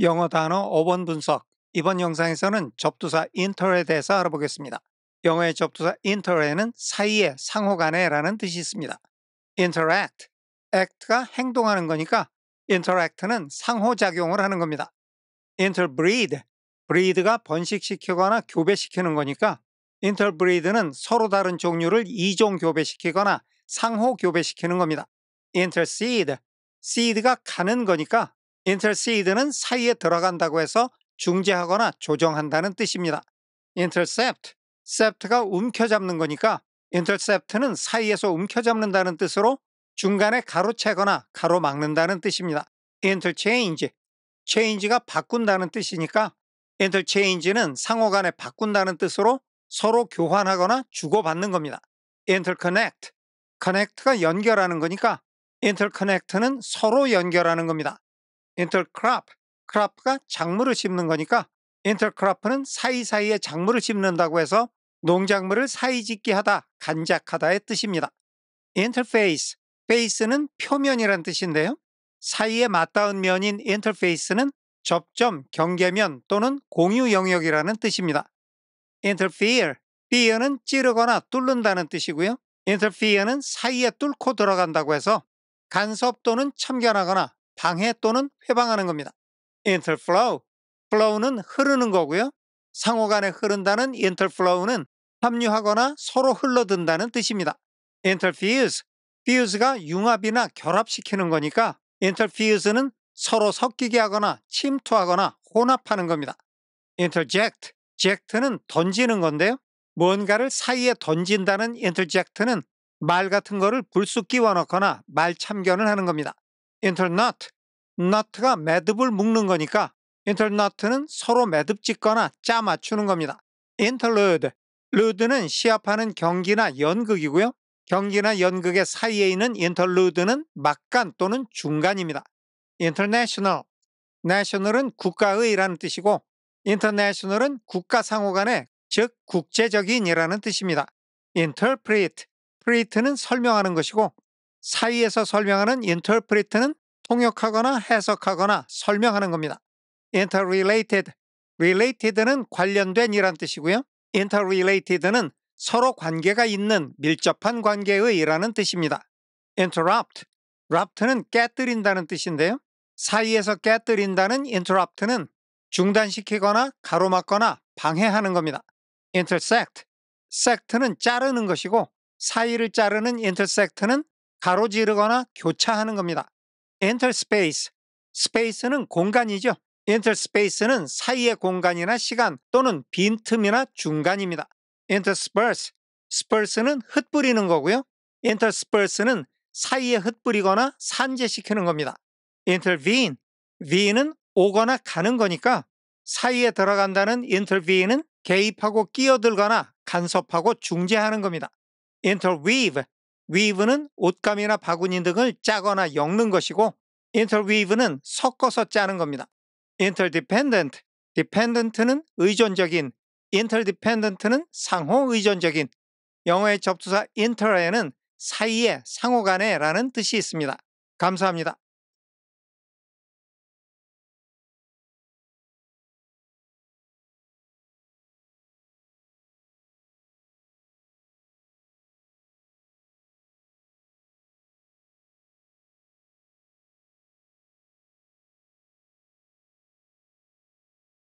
영어 단어 5번 분석 이번 영상에서는 접두사 inter에 대해서 알아보겠습니다. 영어의 접두사 inter에는 사이에 상호간에 라는 뜻이 있습니다. interact, act가 행동하는 거니까 interact는 상호작용을 하는 겁니다. interbreed, breed가 번식시키거나 교배시키는 거니까 interbreed는 서로 다른 종류를 이종 교배시키거나 상호 교배시키는 겁니다. interseed, seed가 가는 거니까 intercede는 사이에 들어간다고 해서 중재하거나 조정한다는 뜻입니다. intercept, cept가 움켜잡는 거니까 intercept는 사이에서 움켜잡는다는 뜻으로 중간에 가로채거나 가로막는다는 뜻입니다. interchange, change가 바꾼다는 뜻이니까 interchange는 상호 간에 바꾼다는 뜻으로 서로 교환하거나 주고받는 겁니다. interconnect, connect가 연결하는 거니까 interconnect는 서로 연결하는 겁니다. intercrop, crop가 작물을 심는 거니까 intercrop는 사이사이에 작물을 심는다고 해서 농작물을 사이짓기 하다, 간작하다의 뜻입니다. interface, face는 표면이란 뜻인데요. 사이에 맞닿은 면인 interface는 접점, 경계면 또는 공유 영역이라는 뜻입니다. interfere, fear는 찌르거나 뚫는다는 뜻이고요. interfere는 사이에 뚫고 들어간다고 해서 간섭 또는 참견하거나 방해 또는 회방하는 겁니다. interflow, flow는 흐르는 거고요. 상호간에 흐른다는 interflow는 합류하거나 서로 흘러든다는 뜻입니다. interfuse, fuse가 융합이나 결합시키는 거니까 interfuse는 서로 섞이게 하거나 침투하거나 혼합하는 겁니다. interject, ject는 던지는 건데요. 뭔가를 사이에 던진다는 interject는 말 같은 거를 불쑥 끼워 넣거나 말 참견을 하는 겁니다. internet, nut가 매듭을 묶는 거니까 internet는 서로 매듭 짓거나 짜 맞추는 겁니다. interlude, lude는 시합하는 경기나 연극이고요. 경기나 연극의 사이에 있는 interlude는 막간 또는 중간입니다. international, national은 국가의라는 뜻이고 international은 국가 상호 간의 즉 국제적인이라는 뜻입니다. interpret, p r e t 는 설명하는 것이고 사이에서 설명하는 interpret는 통역하거나 해석하거나 설명하는 겁니다. interrelated, related는 관련된이란 뜻이고요. interrelated는 서로 관계가 있는 밀접한 관계의라는 이 뜻입니다. interrupt, rupt는 깨뜨린다는 뜻인데요. 사이에서 깨뜨린다는 interrupt는 중단시키거나 가로막거나 방해하는 겁니다. intersect, sect는 자르는 것이고 사이를 자르는 intersect는 가로지르거나 교차하는 겁니다. enter space. space는 공간이죠. enter space는 사이의 공간이나 시간 또는 빈틈이나 중간입니다. enter sparse. sparse는 흩뿌리는 거고요. enter sparse는 사이에 흩뿌리거나 산재시키는 겁니다. intervene. v e 은 오거나 가는 거니까 사이에 들어간다는 intervene은 개입하고 끼어들거나 간섭하고 중재하는 겁니다. interweave. 위브는 옷감이나 바구니 등을 짜거나 엮는 것이고 인터위브는 섞어서 짜는 겁니다. interdependent, dependent는 의존적인, interdependent는 상호 의존적인, 영어의 접두사 inter에는 사이에, 상호 간에라는 뜻이 있습니다. 감사합니다.